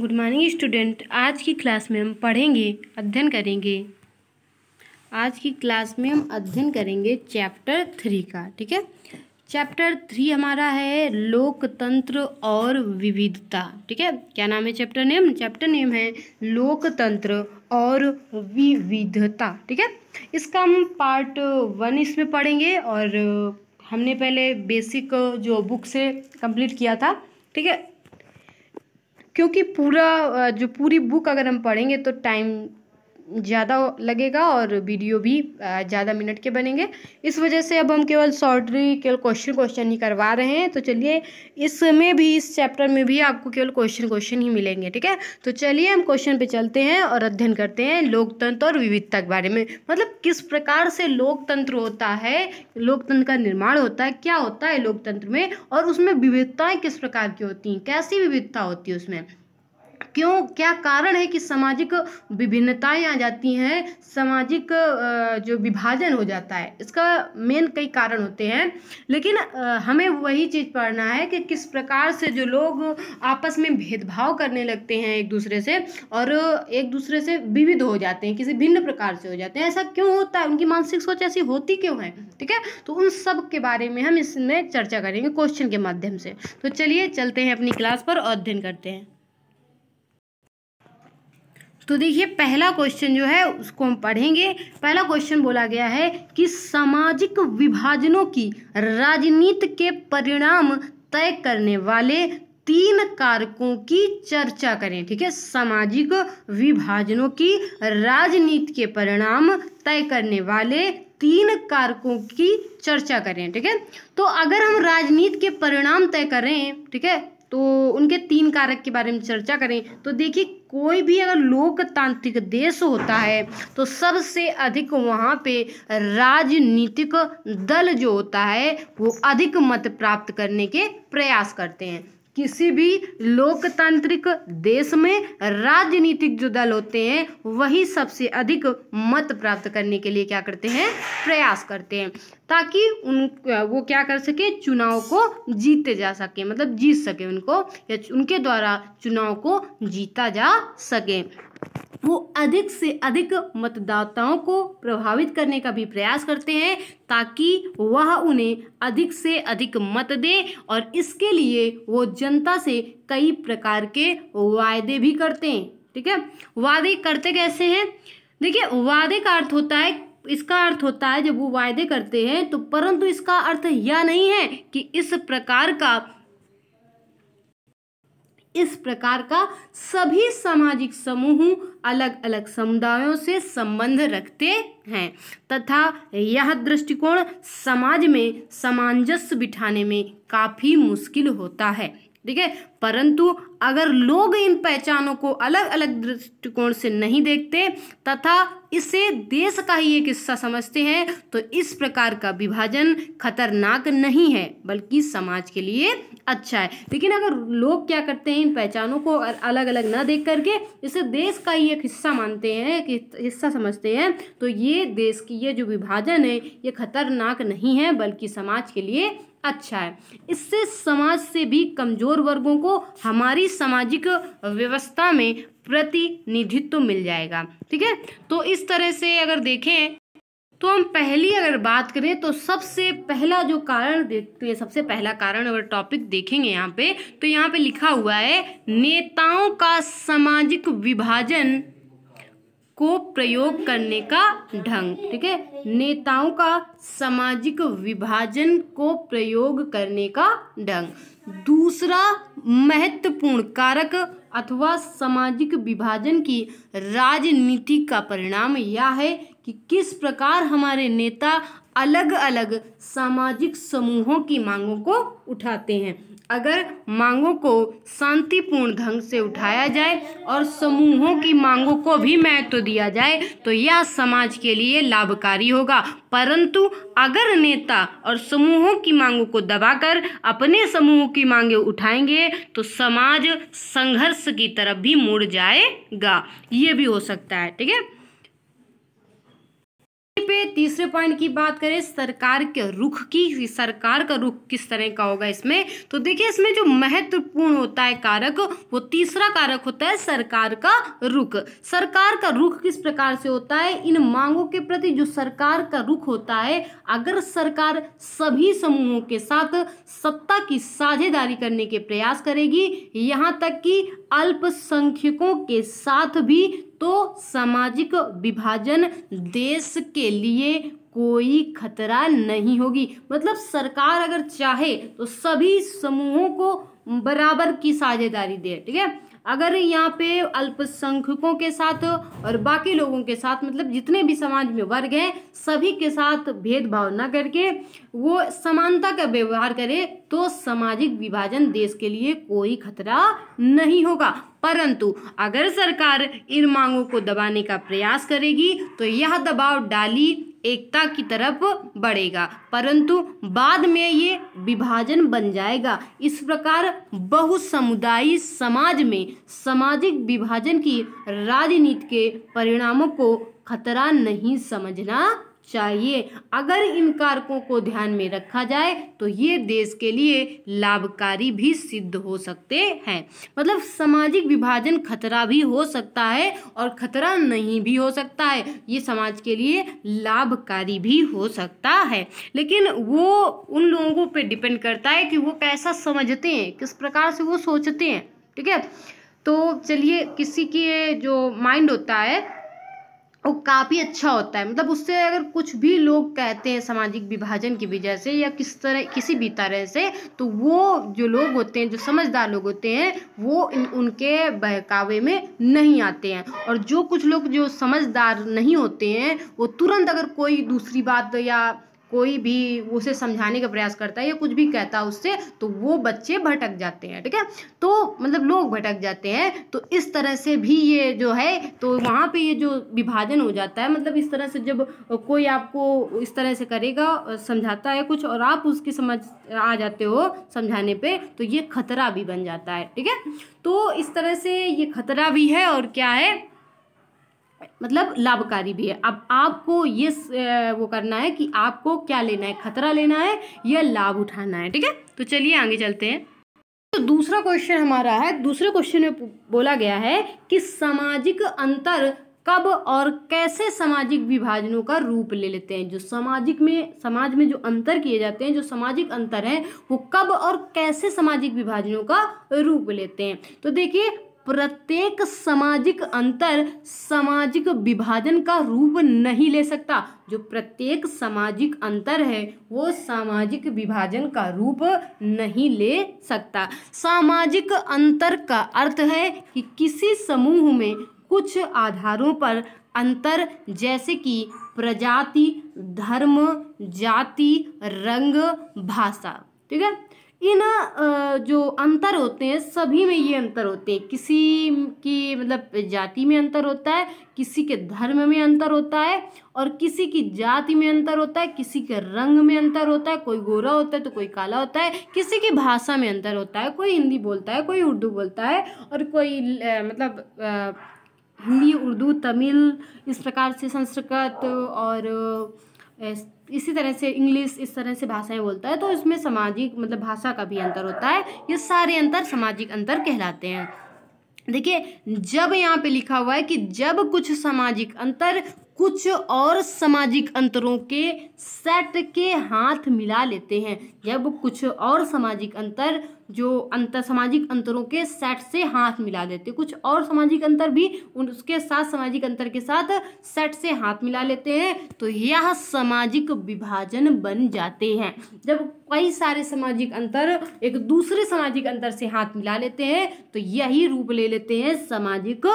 good morning student आज की class में हम पढ़ेंगे अध्ययन करेंगे आज की क्लास में हम अध्ययन करेंगे चैप्टर थ्री का ठीक है चैप्टर थ्री हमारा है लोकतंत्र और विविधता ठीक है क्या नाम है चैप्टर नेम चैप्टर नेम है लोकतंत्र और विविधता ठीक है इसका हम पार्ट वन इसमें पढ़ेंगे और हमने पहले बेसिक जो बुक से कंप्लीट किया था ठीक है क्योंकि पूरा जो पूरी बुक अगर हम पढ़ेंगे तो टाइम ज़्यादा लगेगा और वीडियो भी ज़्यादा मिनट के बनेंगे इस वजह से अब हम केवल सॉर्टरी केवल क्वेश्चन क्वेश्चन ही करवा रहे हैं तो चलिए इसमें भी इस चैप्टर में भी आपको केवल क्वेश्चन क्वेश्चन ही मिलेंगे ठीक है तो चलिए हम क्वेश्चन पे चलते हैं और अध्ययन करते हैं लोकतंत्र और विविधता के बारे में मतलब किस प्रकार से लोकतंत्र होता है लोकतंत्र का निर्माण होता है क्या होता है लोकतंत्र में और उसमें विविधताएँ किस प्रकार की होती हैं कैसी विविधता होती है उसमें क्यों क्या कारण है कि सामाजिक विभिन्नताएं आ जाती हैं सामाजिक जो विभाजन हो जाता है इसका मेन कई कारण होते हैं लेकिन हमें वही चीज़ पढ़ना है कि किस प्रकार से जो लोग आपस में भेदभाव करने लगते हैं एक दूसरे से और एक दूसरे से विविध हो जाते हैं किसी भिन्न प्रकार से हो जाते हैं ऐसा क्यों होता है उनकी मानसिक सोच ऐसी होती क्यों है ठीक है तो उन सब के बारे में हम इसमें चर्चा करेंगे क्वेश्चन के माध्यम से तो चलिए चलते हैं अपनी क्लास पर अध्ययन करते हैं तो देखिए पहला क्वेश्चन जो है उसको हम पढ़ेंगे पहला क्वेश्चन बोला गया है कि सामाजिक विभाजनों की राजनीति के परिणाम तय करने वाले तीन कारकों की चर्चा करें ठीक है सामाजिक विभाजनों की राजनीति के परिणाम तय करने वाले तीन कारकों की चर्चा करें ठीक है तो अगर हम राजनीति के परिणाम तय करें ठीक है तो उनके तीन कारक के बारे में चर्चा करें तो देखिए कोई भी अगर लोकतांत्रिक देश होता है तो सबसे अधिक वहाँ पे राजनीतिक दल जो होता है वो अधिक मत प्राप्त करने के प्रयास करते हैं किसी भी लोकतांत्रिक देश में राजनीतिक जो दल होते हैं वही सबसे अधिक मत प्राप्त करने के लिए क्या करते हैं प्रयास करते हैं ताकि उन वो क्या कर सके चुनाव को जीते जा सके मतलब जीत सके उनको या उनके द्वारा चुनाव को जीता जा सके वो अधिक से अधिक मतदाताओं को प्रभावित करने का भी प्रयास करते हैं ताकि वह उन्हें अधिक से अधिक मत दे और इसके लिए वो जनता से कई प्रकार के वायदे भी करते हैं ठीक है वादे करते कैसे हैं देखिए वादे का अर्थ होता है इसका अर्थ होता है जब वो वायदे करते हैं तो परंतु इसका अर्थ यह नहीं है कि इस प्रकार का इस प्रकार का सभी सामाजिक समूह अलग अलग समुदायों से संबंध रखते हैं तथा यह दृष्टिकोण समाज में सामंजस्य बिठाने में काफ़ी मुश्किल होता है ठीक है परंतु अगर लोग इन पहचानों को अलग अलग दृष्टिकोण से नहीं देखते तथा इसे देश का ही एक हिस्सा समझते हैं तो इस प्रकार का विभाजन खतरनाक नहीं है बल्कि समाज के लिए अच्छा है लेकिन अगर लोग क्या करते हैं इन पहचानों को अलग अलग ना देख करके इसे देश का ही एक हिस्सा मानते हैं एक हिस्सा समझते हैं तो ये देश की ये जो विभाजन है ये खतरनाक नहीं है बल्कि समाज के लिए अच्छा है इससे समाज से भी कमज़ोर वर्गों को हमारी सामाजिक व्यवस्था में प्रतिनिधित्व मिल जाएगा ठीक है तो इस तरह से अगर देखें तो हम पहली अगर बात करें तो सबसे पहला जो कारण देखते हैं सबसे पहला कारण अगर टॉपिक देखेंगे यहाँ पे तो यहाँ पे लिखा हुआ है नेताओं का सामाजिक विभाजन को प्रयोग करने का ढंग ठीक है नेताओं का सामाजिक विभाजन को प्रयोग करने का ढंग दूसरा महत्वपूर्ण कारक अथवा सामाजिक विभाजन की राजनीति का परिणाम यह है कि किस प्रकार हमारे नेता अलग अलग सामाजिक समूहों की मांगों को उठाते हैं अगर मांगों को शांतिपूर्ण ढंग से उठाया जाए और समूहों की मांगों को भी महत्व दिया जाए तो यह समाज के लिए लाभकारी होगा परंतु अगर नेता और समूहों की मांगों को दबाकर अपने समूह की मांगें उठाएंगे तो समाज संघर्ष की तरफ भी मुड़ जाएगा ये भी हो सकता है ठीक है पे तीसरे पॉइंट की बात करें सरकार के रुख की सरकार का रुख किस तरह का होगा इसमें तो देखिए इसमें जो महत्वपूर्ण होता है कारक वो तीसरा कारक होता है सरकार का रुख सरकार का रुख किस प्रकार से होता है इन मांगों के प्रति जो सरकार का रुख होता है अगर सरकार सभी समूहों के साथ सत्ता की साझेदारी करने के प्रयास करेगी यहाँ तक कि अल्पसंख्यकों के साथ भी तो सामाजिक विभाजन देश के लिए कोई खतरा नहीं होगी मतलब सरकार अगर चाहे तो सभी समूहों को बराबर की साझेदारी दे ठीक है अगर यहाँ पे अल्पसंख्यकों के साथ और बाकी लोगों के साथ मतलब जितने भी समाज में वर्ग हैं सभी के साथ भेदभाव न करके वो समानता का व्यवहार करे तो सामाजिक विभाजन देश के लिए कोई खतरा नहीं होगा परंतु अगर सरकार इन मांगों को दबाने का प्रयास करेगी तो यह दबाव डाली एकता की तरफ बढ़ेगा परंतु बाद में ये विभाजन बन जाएगा इस प्रकार बहुसमुदायी समाज में सामाजिक विभाजन की राजनीति के परिणामों को खतरा नहीं समझना चाहिए अगर इन कारकों को ध्यान में रखा जाए तो ये देश के लिए लाभकारी भी सिद्ध हो सकते हैं मतलब सामाजिक विभाजन खतरा भी हो सकता है और खतरा नहीं भी हो सकता है ये समाज के लिए लाभकारी भी हो सकता है लेकिन वो उन लोगों पे डिपेंड करता है कि वो कैसा समझते हैं किस प्रकार से वो सोचते हैं ठीक है तो चलिए किसी के जो माइंड होता है वो काफ़ी अच्छा होता है मतलब उससे अगर कुछ भी लोग कहते हैं सामाजिक विभाजन की वजह से या किस तरह किसी भी तरह से तो वो जो लोग होते हैं जो समझदार लोग होते हैं वो इन उनके बहकावे में नहीं आते हैं और जो कुछ लोग जो समझदार नहीं होते हैं वो तुरंत अगर कोई दूसरी बात या कोई भी उसे समझाने का प्रयास करता है या कुछ भी कहता है उससे तो वो बच्चे भटक जाते हैं ठीक है तो मतलब लोग भटक जाते हैं तो इस तरह से भी ये जो है तो वहाँ पे ये जो विभाजन हो जाता है मतलब इस तरह से जब कोई आपको इस तरह से करेगा समझाता है कुछ और आप उसकी समझ आ जाते हो समझाने पर तो ये खतरा भी बन जाता है ठीक है तो इस तरह से ये खतरा भी है और क्या है मतलब लाभकारी भी है अब आपको ये वो करना है कि आपको क्या लेना है खतरा लेना है या लाभ उठाना है ठीक है तो चलिए आगे चलते हैं तो दूसरा क्वेश्चन हमारा है दूसरे क्वेश्चन में बोला गया है कि सामाजिक अंतर कब और कैसे सामाजिक विभाजनों का रूप ले लेते हैं जो सामाजिक में समाज में जो अंतर किए जाते हैं जो सामाजिक अंतर है वो कब और कैसे सामाजिक विभाजनों का रूप लेते हैं तो देखिए प्रत्येक सामाजिक अंतर सामाजिक विभाजन का रूप नहीं ले सकता जो प्रत्येक सामाजिक अंतर है वो सामाजिक विभाजन का रूप नहीं ले सकता सामाजिक अंतर का अर्थ है कि किसी समूह में कुछ आधारों पर अंतर जैसे कि प्रजाति धर्म जाति रंग भाषा ठीक है इन जो अंतर होते हैं सभी में ये अंतर होते हैं किसी की मतलब जाति में अंतर होता है किसी के धर्म में अंतर होता है और किसी की जाति में अंतर होता है किसी के रंग में अंतर होता है कोई गोरा होता है तो कोई काला होता है किसी की भाषा में अंतर होता है कोई हिंदी बोलता है कोई उर्दू बोलता है और कोई मतलब हिंदी उर्दू तमिल इस प्रकार से संस्कृत और इसी तरह से इंग्लिश इस तरह से भाषाएं बोलता है तो इसमें सामाजिक मतलब भाषा का भी अंतर होता है ये सारे अंतर सामाजिक अंतर कहलाते हैं देखिए जब यहाँ पे लिखा हुआ है कि जब कुछ सामाजिक अंतर कुछ और सामाजिक अंतरों के सेट के हाथ मिला लेते हैं जब कुछ और सामाजिक अंतर जो अंतर सामाजिक अंतरों के सेट से हाथ मिला देते कुछ और सामाजिक अंतर भी उन उसके साथ सामाजिक अंतर के साथ सेट से हाथ मिला लेते हैं तो यह सामाजिक विभाजन बन जाते हैं जब कई सारे सामाजिक अंतर एक दूसरे सामाजिक अंतर से हाथ मिला लेते हैं तो यही रूप ले लेते हैं सामाजिक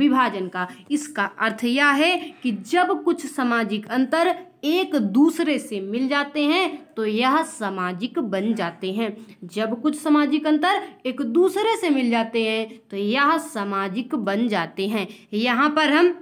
विभाजन का इसका अर्थ यह है कि जब कुछ सामाजिक अंतर एक दूसरे से मिल जाते हैं तो यह सामाजिक बन जाते हैं जब कुछ सामाजिक अंतर एक दूसरे से मिल जाते हैं तो यह सामाजिक बन जाते हैं यहाँ पर हम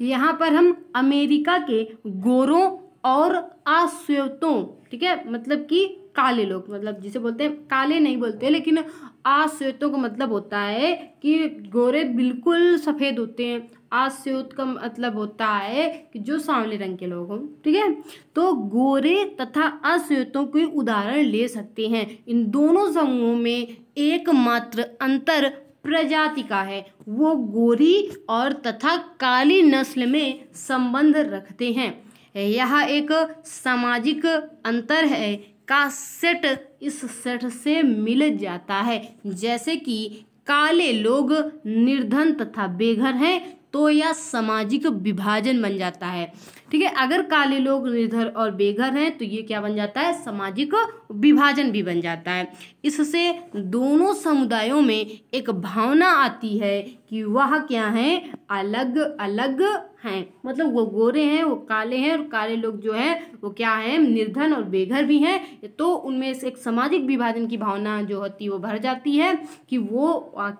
यहाँ पर हम अमेरिका के गोरों और आश्वेतों ठीक है मतलब कि काले लोग मतलब जिसे बोलते हैं काले नहीं बोलते लेकिन आश्वेतों का मतलब होता है कि गोरे बिल्कुल सफ़ेद होते हैं आश्वेत का मतलब होता है कि जो सांवले रंग के लोग हों ठीक है तो गोरे तथा अश्वेतों के उदाहरण ले सकते हैं इन दोनों समूहों में एकमात्र अंतर प्रजाति का है वो गोरी और तथा काली नस्ल में संबंध रखते हैं यह एक सामाजिक अंतर है का सेट इस सेट से मिल जाता है जैसे कि काले लोग निर्धन तथा बेघर हैं तो यह सामाजिक विभाजन बन जाता है ठीक है अगर काले लोग निर्धर और बेघर हैं तो ये क्या बन जाता है सामाजिक विभाजन भी बन जाता है इससे दोनों समुदायों में एक भावना आती है कि वह क्या है अलग अलग हैं मतलब वो गोरे हैं वो काले हैं और काले लोग जो हैं वो क्या हैं निर्धन और बेघर भी हैं तो उनमें से एक सामाजिक विभाजन की भावना जो होती है वो भर जाती है कि वो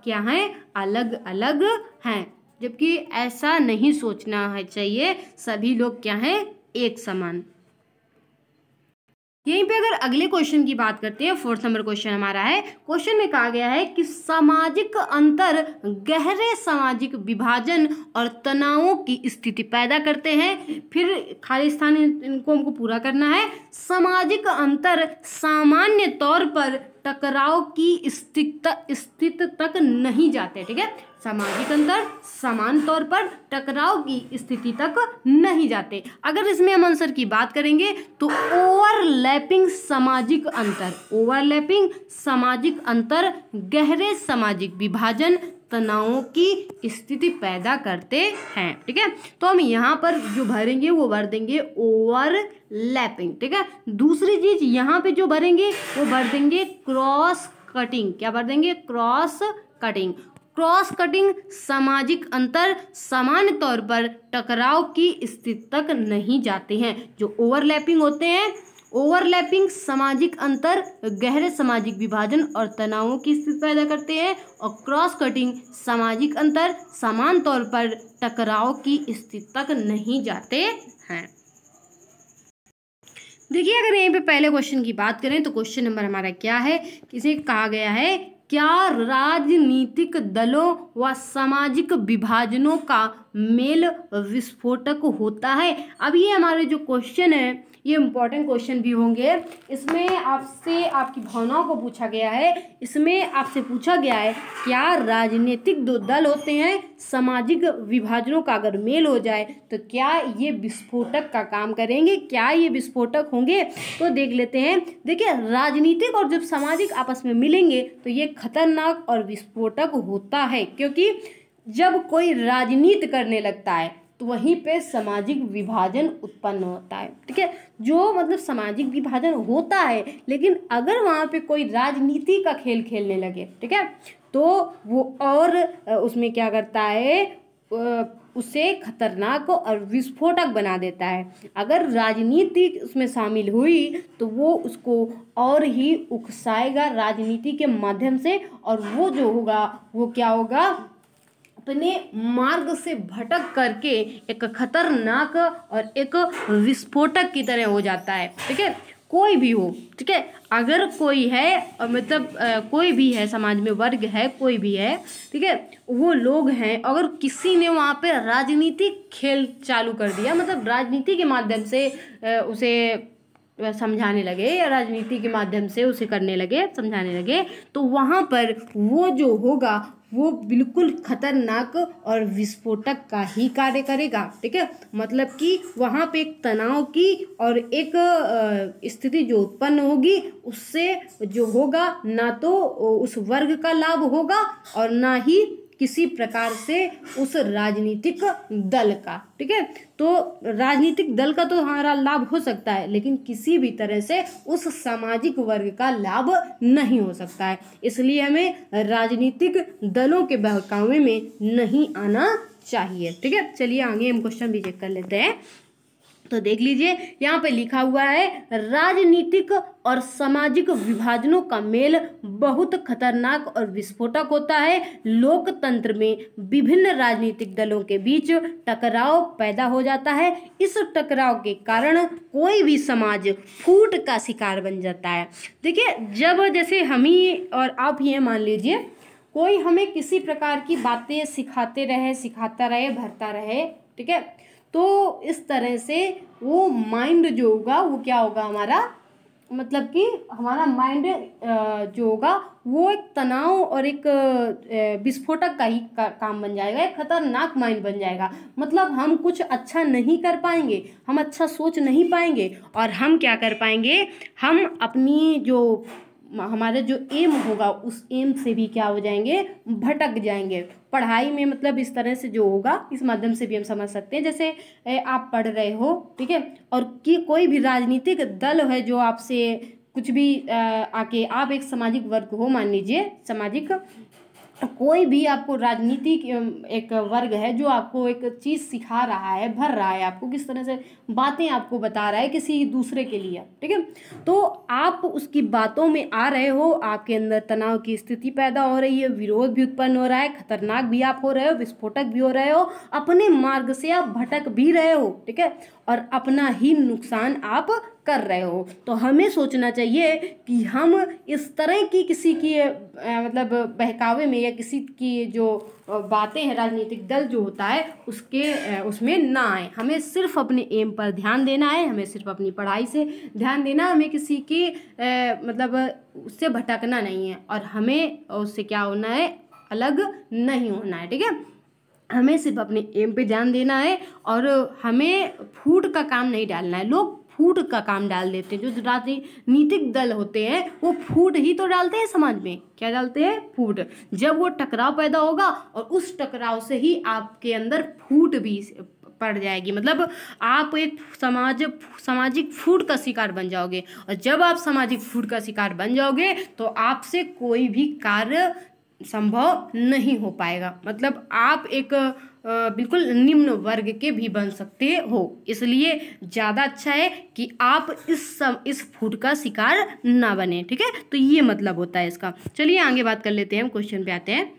क्या हैं अलग अलग हैं जबकि ऐसा नहीं सोचना है चाहिए सभी लोग क्या हैं एक समान यहीं पे अगर अगले क्वेश्चन की बात करते हैं फोर्थ नंबर क्वेश्चन हमारा है क्वेश्चन में कहा गया है कि सामाजिक अंतर गहरे सामाजिक विभाजन और तनावों की स्थिति पैदा करते हैं फिर खाली स्थान इनको हमको पूरा करना है सामाजिक अंतर सामान्य तौर पर टकराव की स्थिति तक नहीं जाते ठीक है सामाजिक अंतर समान तौर पर टकराव की स्थिति तक नहीं जाते अगर इसमें हम आंसर की बात करेंगे तो ओवरलैपिंग सामाजिक अंतर ओवरलैपिंग सामाजिक अंतर गहरे सामाजिक विभाजन तनावों की स्थिति पैदा करते हैं ठीक है तो हम यहाँ पर जो भरेंगे वो भर देंगे ओवर लैपिंग ठीक है दूसरी चीज यहाँ पे जो भरेंगे वो भर देंगे क्रॉस कटिंग क्या भर देंगे क्रॉस कटिंग क्रॉस कटिंग सामाजिक अंतर सामान्य तौर पर टकराव की स्थिति तक नहीं जाते हैं जो ओवरलैपिंग होते हैं ओवरलैपिंग सामाजिक अंतर गहरे सामाजिक विभाजन और तनावों की स्थिति पैदा करते हैं और क्रॉस कटिंग सामाजिक अंतर समान तौर पर टकराव की स्थिति तक नहीं जाते हैं देखिए अगर यहीं पे पहले क्वेश्चन की बात करें तो क्वेश्चन नंबर हमारा क्या है किसे कहा गया है क्या राजनीतिक दलों व सामाजिक विभाजनों का मेल विस्फोटक होता है अब ये हमारे जो क्वेश्चन है ये इंपॉर्टेंट क्वेश्चन भी होंगे इसमें आपसे आपकी भावनाओं को पूछा गया है इसमें आपसे पूछा गया है क्या राजनीतिक दो दल होते हैं सामाजिक विभाजनों का अगर मेल हो जाए तो क्या ये विस्फोटक का काम करेंगे क्या ये विस्फोटक होंगे तो देख लेते हैं देखिए राजनीतिक और जब सामाजिक आपस में मिलेंगे तो ये खतरनाक और विस्फोटक होता है क्योंकि जब कोई राजनीति करने लगता है तो वहीं पे सामाजिक विभाजन उत्पन्न होता है ठीक है जो मतलब सामाजिक विभाजन होता है लेकिन अगर वहाँ पे कोई राजनीति का खेल खेलने लगे ठीक है तो वो और उसमें क्या करता है उसे खतरनाक और विस्फोटक बना देता है अगर राजनीति उसमें शामिल हुई तो वो उसको और ही उकसाएगा राजनीति के माध्यम से और वो जो होगा वो क्या होगा अपने मार्ग से भटक करके एक खतरनाक और एक विस्फोटक की तरह हो जाता है ठीक है कोई भी हो ठीक है अगर कोई है और मतलब आ, कोई भी है समाज में वर्ग है कोई भी है ठीक है वो लोग हैं अगर किसी ने वहाँ पे राजनीतिक खेल चालू कर दिया मतलब राजनीति के माध्यम से आ, उसे समझाने लगे या राजनीति के माध्यम से उसे करने लगे समझाने लगे तो वहाँ पर वो जो होगा वो बिल्कुल खतरनाक और विस्फोटक का ही कार्य करेगा ठीक है मतलब कि वहाँ पे एक तनाव की और एक स्थिति जो उत्पन्न होगी उससे जो होगा ना तो उस वर्ग का लाभ होगा और ना ही किसी प्रकार से उस राजनीतिक दल का ठीक है तो राजनीतिक दल का तो हमारा लाभ हो सकता है लेकिन किसी भी तरह से उस सामाजिक वर्ग का लाभ नहीं हो सकता है इसलिए हमें राजनीतिक दलों के बहकावे में नहीं आना चाहिए ठीक है चलिए आगे हम क्वेश्चन भी चेक कर लेते हैं तो देख लीजिए यहाँ पे लिखा हुआ है राजनीतिक और सामाजिक विभाजनों का मेल बहुत खतरनाक और विस्फोटक होता है लोकतंत्र में विभिन्न राजनीतिक दलों के बीच टकराव पैदा हो जाता है इस टकराव के कारण कोई भी समाज फूट का शिकार बन जाता है देखिए जब जैसे हम ही और आप ये मान लीजिए कोई हमें किसी प्रकार की बातें सिखाते रहे सिखाता रहे भरता रहे ठीक है तो इस तरह से वो माइंड जो होगा वो क्या होगा हमारा मतलब कि हमारा माइंड जो होगा वो एक तनाव और एक विस्फोटक का ही का, काम बन जाएगा एक खतरनाक माइंड बन जाएगा मतलब हम कुछ अच्छा नहीं कर पाएंगे हम अच्छा सोच नहीं पाएंगे और हम क्या कर पाएंगे हम अपनी जो हमारा जो एम होगा उस एम से भी क्या हो जाएंगे भटक जाएंगे पढ़ाई में मतलब इस तरह से जो होगा इस माध्यम से भी हम समझ सकते हैं जैसे आप पढ़ रहे हो ठीक है और कि कोई भी राजनीतिक दल है जो आपसे कुछ भी आके आप एक सामाजिक वर्ग हो मान लीजिए सामाजिक तो कोई भी आपको राजनीतिक एक वर्ग है जो आपको एक चीज़ सिखा रहा है भर रहा है आपको किस तरह से बातें आपको बता रहा है किसी दूसरे के लिए ठीक है तो आप उसकी बातों में आ रहे हो आपके अंदर तनाव की स्थिति पैदा हो रही है विरोध भी उत्पन्न हो रहा है खतरनाक भी आप हो रहे हो विस्फोटक भी हो रहे हो अपने मार्ग से आप भटक भी रहे हो ठीक है और अपना ही नुकसान आप कर रहे हो तो हमें सोचना चाहिए कि हम इस तरह की किसी की मतलब बहकावे में या किसी की जो बातें हैं राजनीतिक दल जो होता है उसके उसमें ना आए हमें सिर्फ अपने एम पर ध्यान देना है हमें सिर्फ अपनी पढ़ाई से ध्यान देना हमें किसी की मतलब उससे भटकना नहीं है और हमें उससे क्या होना है अलग नहीं होना है ठीक है हमें सिर्फ अपने एम पे ध्यान देना है और हमें फूट का काम नहीं डालना है लोग फूट का काम डाल देते हैं जो राजनीतिक दल होते हैं वो फूट ही तो डालते हैं समाज में क्या डालते हैं फूट जब वो टकराव पैदा होगा और उस टकराव से ही आपके अंदर फूट भी पड़ जाएगी मतलब आप एक समाज सामाजिक फूट का शिकार बन जाओगे और जब आप सामाजिक फूट का शिकार बन जाओगे तो आपसे कोई भी कार्य संभव नहीं हो पाएगा मतलब आप एक बिल्कुल निम्न वर्ग के भी बन सकते हो इसलिए ज़्यादा अच्छा है कि आप इस सब इस फूड का शिकार ना बने ठीक है तो ये मतलब होता है इसका चलिए आगे बात कर लेते हैं हम क्वेश्चन पे आते हैं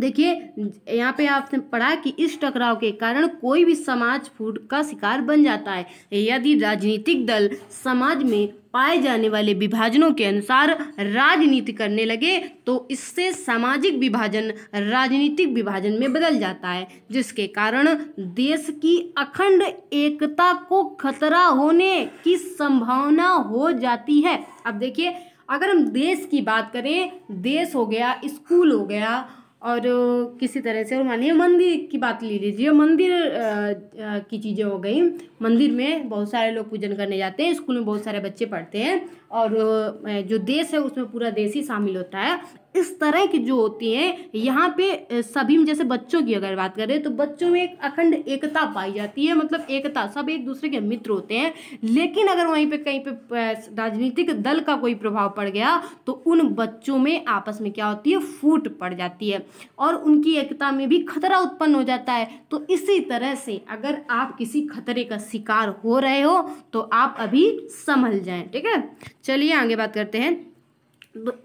देखिए यहाँ पे आपने पढ़ा कि इस टकराव के कारण कोई भी समाज फूट का शिकार बन जाता है यदि राजनीतिक दल समाज में पाए जाने वाले विभाजनों के अनुसार राजनीति करने लगे तो इससे सामाजिक विभाजन राजनीतिक विभाजन में बदल जाता है जिसके कारण देश की अखंड एकता को खतरा होने की संभावना हो जाती है अब देखिए अगर हम देश की बात करें देश हो गया स्कूल हो गया और किसी तरह से और मानिए मंदिर की बात ले लीजिए मंदिर की चीज़ें हो गई मंदिर में बहुत सारे लोग पूजन करने जाते हैं स्कूल में बहुत सारे बच्चे पढ़ते हैं और जो देश है उसमें पूरा देश ही शामिल होता है इस तरह की जो होती हैं यहाँ पे सभी में जैसे बच्चों की अगर बात करें तो बच्चों में एक अखंड एकता पाई जाती है मतलब एकता सब एक दूसरे के मित्र होते हैं लेकिन अगर वहीं पे कहीं पे राजनीतिक दल का कोई प्रभाव पड़ गया तो उन बच्चों में आपस में क्या होती है फूट पड़ जाती है और उनकी एकता में भी खतरा उत्पन्न हो जाता है तो इसी तरह से अगर आप किसी खतरे का शिकार हो रहे हो तो आप अभी संभल जाए ठीक है चलिए आगे बात करते हैं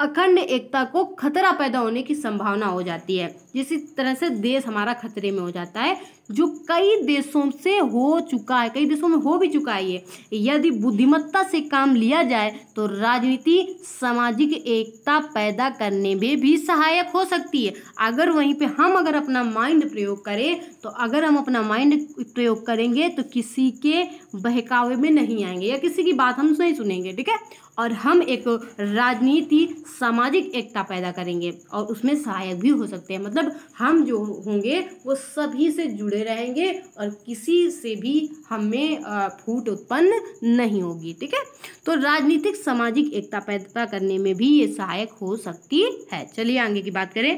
अखंड एकता को खतरा पैदा होने की संभावना हो जाती है जिस तरह से देश हमारा खतरे में हो जाता है जो कई देशों से हो चुका है कई देशों में हो भी चुका है ये यदि बुद्धिमत्ता से काम लिया जाए तो राजनीति सामाजिक एकता पैदा करने में भी सहायक हो सकती है अगर वहीं पे हम अगर अपना माइंड प्रयोग करें तो अगर हम अपना माइंड प्रयोग करेंगे तो किसी के बहकावे में नहीं आएंगे या किसी की बात हम नहीं सुनेंगे ठीक है और हम एक राजनीति सामाजिक एकता पैदा करेंगे और उसमें सहायक भी हो सकते हैं मतलब हम जो होंगे वो सभी से जुड़े रहेंगे और किसी से भी हमें फूट उत्पन्न नहीं होगी ठीक है तो राजनीतिक सामाजिक एकता पैदा करने में भी ये सहायक हो सकती है चलिए आगे की बात करें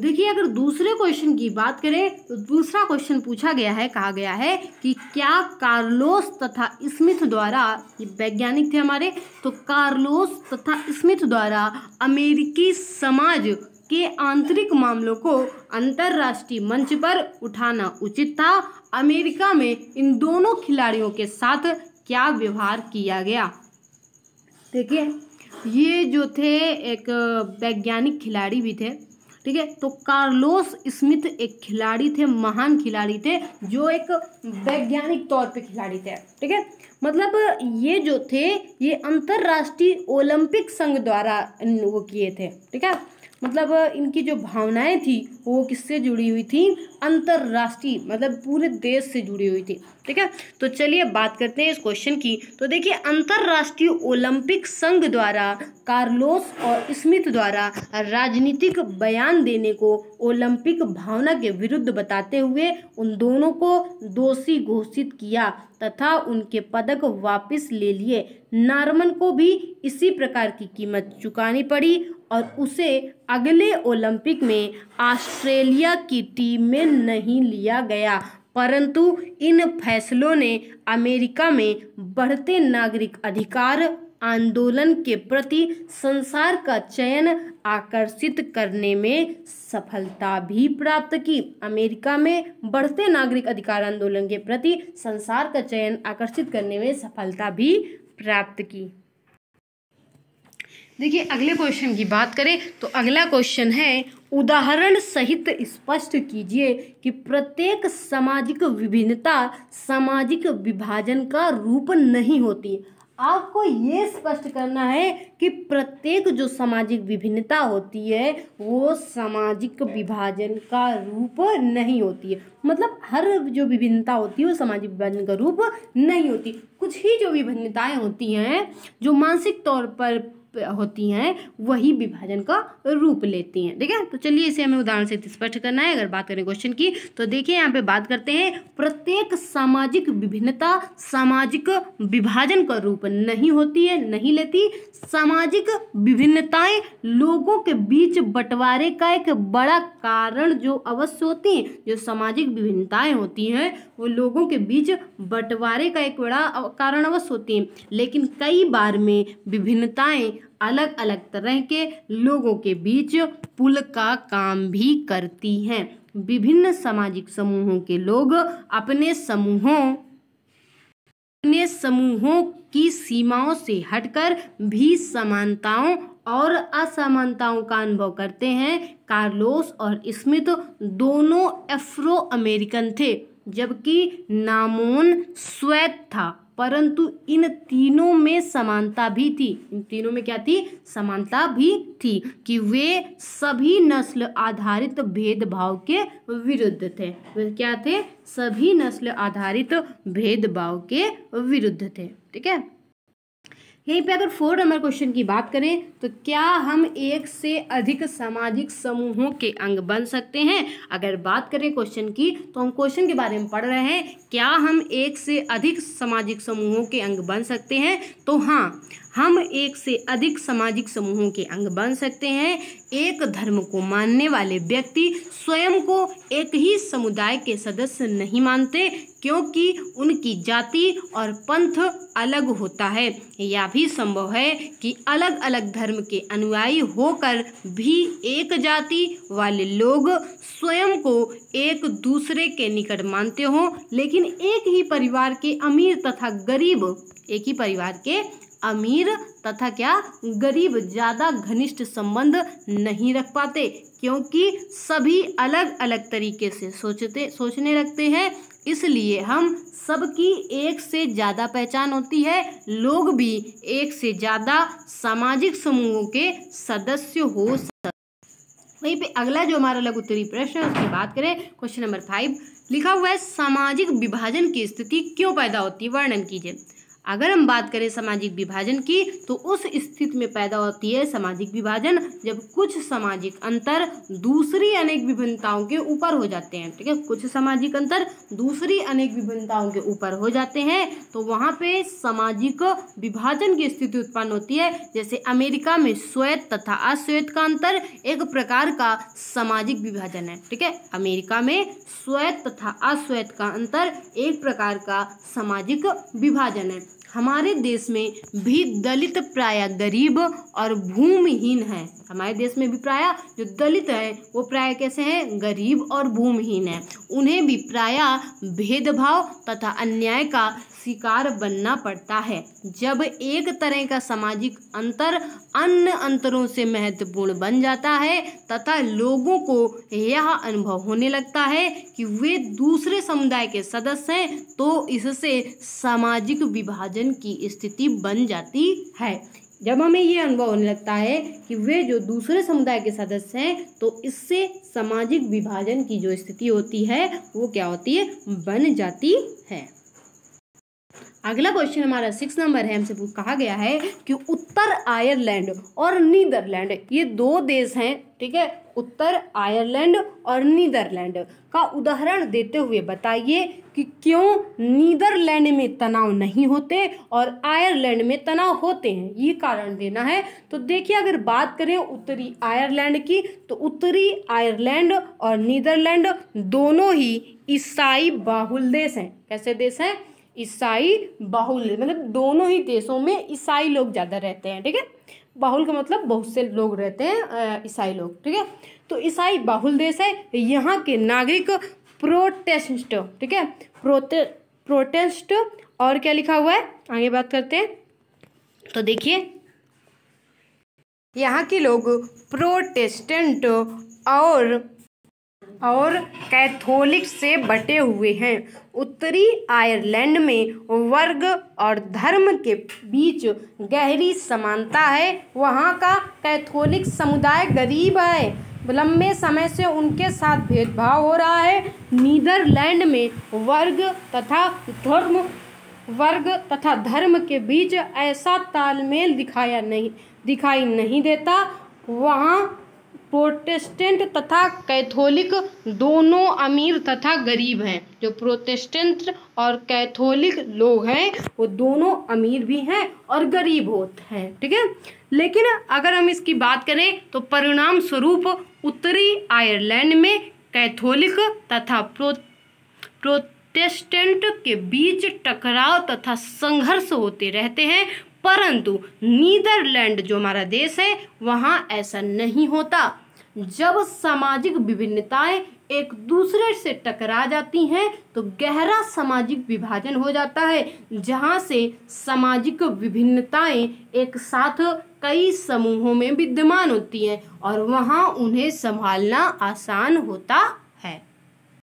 देखिए अगर दूसरे क्वेश्चन की बात करें तो दूसरा क्वेश्चन पूछा गया है कहा गया है कि क्या कार्लोस तथा स्मिथ द्वारा ये वैज्ञानिक थे हमारे तो कार्लोस तथा स्मिथ द्वारा अमेरिकी समाज के आंतरिक मामलों को अंतर्राष्ट्रीय मंच पर उठाना उचित था अमेरिका में इन दोनों खिलाड़ियों के साथ क्या व्यवहार किया गया देखिए ये जो थे एक वैज्ञानिक खिलाड़ी भी थे ठीक है तो कार्लोस स्मिथ एक खिलाड़ी थे महान खिलाड़ी थे जो एक वैज्ञानिक तौर पे खिलाड़ी थे ठीक है मतलब ये जो थे ये अंतर्राष्ट्रीय ओलंपिक संघ द्वारा वो किए थे ठीक है मतलब इनकी जो भावनाएं थी वो किससे जुड़ी हुई थी अंतर्राष्ट्रीय मतलब पूरे देश से जुड़ी हुई थी ठीक है तो चलिए बात करते हैं इस क्वेश्चन की तो देखिए अंतर्राष्ट्रीय ओलंपिक संघ द्वारा कार्लोस और स्मिथ द्वारा राजनीतिक बयान देने को ओलंपिक भावना के विरुद्ध बताते हुए उन दोनों को दोषी घोषित किया तथा उनके पदक वापस ले लिए नारमन को भी इसी प्रकार की कीमत चुकानी पड़ी और उसे अगले ओलंपिक में ऑस्ट्रेलिया की टीम में नहीं लिया गया परंतु इन फैसलों ने अमेरिका में बढ़ते नागरिक अधिकार आंदोलन के प्रति संसार का चयन आकर्षित करने में सफलता भी प्राप्त की अमेरिका में बढ़ते नागरिक अधिकार आंदोलन के प्रति संसार का चयन आकर्षित करने में सफलता भी प्राप्त की देखिए अगले क्वेश्चन की बात करें तो अगला क्वेश्चन है उदाहरण सहित स्पष्ट कीजिए कि प्रत्येक सामाजिक विभिन्नता सामाजिक विभाजन का रूप नहीं होती आपको ये स्पष्ट करना है कि प्रत्येक जो सामाजिक विभिन्नता होती है वो सामाजिक विभाजन का रूप नहीं होती है मतलब हर जो विभिन्नता होती है वो सामाजिक विभाजन का रूप नहीं होती कुछ ही जो विभिन्नताएं होती हैं जो मानसिक तौर पर होती हैं वही विभाजन का रूप लेती हैं ठीक है तो चलिए इसे हमें उदाहरण से स्पष्ट करना है अगर बात करें क्वेश्चन की तो देखिए यहाँ पे बात करते हैं प्रत्येक सामाजिक विभिन्नता सामाजिक विभाजन का रूप नहीं होती है नहीं लेती सामाजिक विभिन्नताएं लोगों के बीच बंटवारे का एक बड़ा कारण जो अवश्य होती हैं जो सामाजिक विभिन्नताएं होती हैं वो लोगों के बीच बंटवारे का एक बड़ा कारण अवश्य होती हैं लेकिन कई बार में विभिन्नताएं अलग अलग तरह के लोगों के बीच पुल का काम भी करती हैं विभिन्न सामाजिक समूहों के लोग अपने समूहों अपने समूहों की सीमाओं से हटकर भी समानताओं और असमानताओं का अनुभव करते हैं कार्लोस और स्मिथ दोनों एफ्रो अमेरिकन थे जबकि नामोन स्वेत था परंतु इन तीनों में समानता भी थी इन तीनों में क्या थी समानता भी थी कि वे सभी नस्ल आधारित भेदभाव के विरुद्ध थे वे क्या थे सभी नस्ल आधारित भेदभाव के विरुद्ध थे ठीक है यहीं पे अगर फोर नंबर क्वेश्चन की बात करें तो क्या हम एक से अधिक सामाजिक समूहों के अंग बन सकते हैं अगर बात करें क्वेश्चन की तो हम क्वेश्चन के बारे में पढ़ रहे हैं क्या हम एक से अधिक सामाजिक समूहों के अंग बन सकते हैं तो हाँ हम एक से अधिक सामाजिक समूहों के अंग बन सकते हैं एक धर्म को मानने वाले व्यक्ति स्वयं को एक ही समुदाय के सदस्य नहीं मानते क्योंकि उनकी जाति और पंथ अलग होता है यह भी संभव है कि अलग अलग धर्म के अनुयायी होकर भी एक जाति वाले लोग स्वयं को एक दूसरे के निकट मानते हों लेकिन एक ही परिवार के अमीर तथा गरीब एक ही परिवार के अमीर तथा क्या गरीब ज़्यादा घनिष्ठ संबंध नहीं रख पाते क्योंकि सभी अलग अलग तरीके से सोचते सोचने लगते हैं इसलिए हम सबकी एक से ज़्यादा पहचान होती है लोग भी एक से ज़्यादा सामाजिक समूहों के सदस्य हो सकते वहीं पे अगला जो हमारा लघु उत्तरी प्रश्न है उसकी बात करें क्वेश्चन नंबर फाइव लिखा हुआ है सामाजिक विभाजन की स्थिति क्यों पैदा होती है वर्णन कीजिए अगर हम बात करें सामाजिक विभाजन की तो उस स्थिति में पैदा होती है सामाजिक विभाजन जब कुछ सामाजिक अंतर दूसरी अनेक विभिन्नताओं के ऊपर हो जाते हैं ठीक है कुछ सामाजिक अंतर दूसरी अनेक विभिन्नताओं के ऊपर हो जाते हैं तो वहाँ पे सामाजिक विभाजन की स्थिति उत्पन्न होती है जैसे अमेरिका में श्वेत तथा अश्वेत का अंतर एक प्रकार का सामाजिक विभाजन है ठीक है अमेरिका में श्वेत तथा अश्वेत का अंतर एक प्रकार का सामाजिक विभाजन है हमारे देश में भी दलित प्राय गरीब और भूमिहीन है हमारे देश में भी प्राय जो दलित हैं वो प्राय कैसे हैं गरीब और भूमिहीन है उन्हें भी प्राय भेदभाव तथा अन्याय का शिकार बनना पड़ता है जब एक तरह का सामाजिक अंतर अन्य अंतरों से महत्वपूर्ण बन जाता है तथा लोगों को यह अनुभव होने लगता है कि वे दूसरे समुदाय के सदस्य हैं तो इससे सामाजिक विभाजन विसर्जन की स्थिति बन जाती है जब हमें ये अनुभव होने लगता है कि वे जो दूसरे समुदाय के सदस्य हैं तो इससे सामाजिक विभाजन की जो स्थिति होती है वो क्या होती है बन जाती है अगला क्वेश्चन हमारा सिक्स नंबर है हमसे कहा गया है कि उत्तर आयरलैंड और नीदरलैंड ये दो देश हैं ठीक है उत्तर आयरलैंड और नीदरलैंड का उदाहरण देते हुए बताइए कि क्यों नीदरलैंड में तनाव नहीं होते और आयरलैंड में तनाव होते हैं ये कारण देना है तो देखिए अगर बात करें उत्तरी आयरलैंड की तो उत्तरी आयरलैंड और नीदरलैंड दोनों ही ईसाई बाहुल देश हैं कैसे देश हैं ईसाई बाहुल मतलब दोनों ही देशों में ईसाई लोग ज़्यादा रहते हैं ठीक है बाहुल का मतलब बहुत से लोग रहते हैं ईसाई लोग ठीक है तो ईसाई बाहुल देश है यहाँ के नागरिक प्रोटेस्ट ठीक है प्रोटे प्रोटेस्ट और क्या लिखा हुआ है आगे बात करते हैं तो देखिए यहाँ के लोग प्रोटेस्टेंट और और कैथोलिक से बटे हुए हैं उत्तरी आयरलैंड में वर्ग और धर्म के बीच गहरी समानता है वहाँ का कैथोलिक समुदाय गरीब है लंबे समय से उनके साथ भेदभाव हो रहा है नीदरलैंड में वर्ग तथा धर्म वर्ग तथा धर्म के बीच ऐसा तालमेल दिखाया नहीं दिखाई नहीं देता वहाँ प्रोटेस्टेंट तथा कैथोलिक दोनों अमीर तथा गरीब हैं जो प्रोटेस्टेंट और कैथोलिक लोग हैं वो दोनों अमीर भी हैं और गरीब होते हैं ठीक है लेकिन अगर हम इसकी बात करें तो परिणाम स्वरूप उत्तरी आयरलैंड में कैथोलिक तथा प्रो प्रोटेस्टेंट के बीच टकराव तथा संघर्ष होते रहते हैं परंतु नीदरलैंड जो हमारा देश है वहाँ ऐसा नहीं होता जब सामाजिक विभिन्नताएं एक दूसरे से टकरा जाती हैं तो गहरा सामाजिक विभाजन हो जाता है जहाँ से सामाजिक विभिन्नताएं एक साथ कई समूहों में विद्यमान होती हैं और वहाँ उन्हें संभालना आसान होता